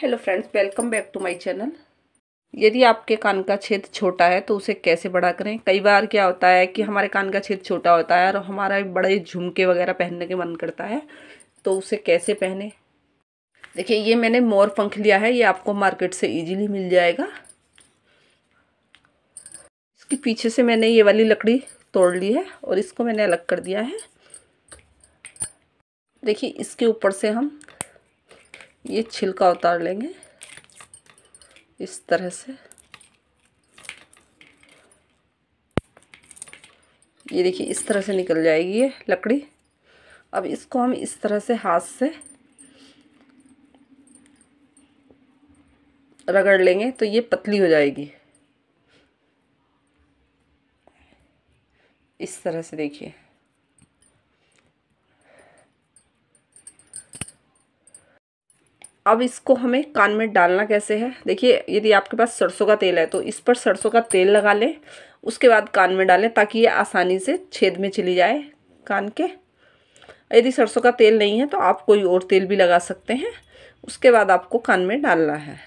hello friends welcome back to my channel यदि आपके कान का छेद छोटा है तो उसे कैसे बड़ा करें कई बार क्या होता है कि हमारे कान का छेद छोटा होता है और हमारा बड़े झुमके वगैरह पहनने का मन करता है तो उसे कैसे पहने देखिए ये मैंने मोर पंख लिया है ये आपको मार्केट से इजीली मिल जाएगा इसके पीछे से मैंने ये वाली लकड़ी तोड़ ली है और इसको मैंने अलग कर दिया है देखिए इसके ऊपर से हम ये छिलका उतार लेंगे इस तरह से ये देखिए इस तरह से निकल जाएगी ये लकड़ी अब इसको हम इस तरह से हाथ से रगड़ लेंगे तो ये पतली हो जाएगी इस तरह से देखिए अब इसको हमें कान में डालना कैसे है देखिए यदि आपके पास सरसों का तेल है तो इस पर सरसों का तेल लगा लें उसके बाद कान में डालें ताकि ये आसानी से छेद में चली जाए कान के यदि सरसों का तेल नहीं है तो आप कोई और तेल भी लगा सकते हैं उसके बाद आपको कान में डालना है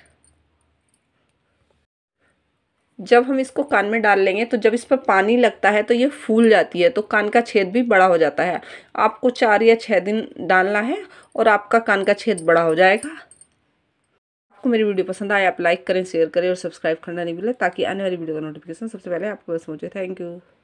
जब हम इसको कान में डाल लेंगे तो जब इस पर पानी लगता है तो ये फूल जाती है तो कान का छेद भी बड़ा हो जाता है आपको चार या छः दिन डालना है और आपका कान का छेद बड़ा हो जाएगा आपको मेरी वीडियो पसंद आए आप लाइक करें शेयर करें और सब्सक्राइब करना नहीं भूलें ताकि आने वाली वीडियो का नोटिफिकेशन सबसे पहले आपको पास थैंक यू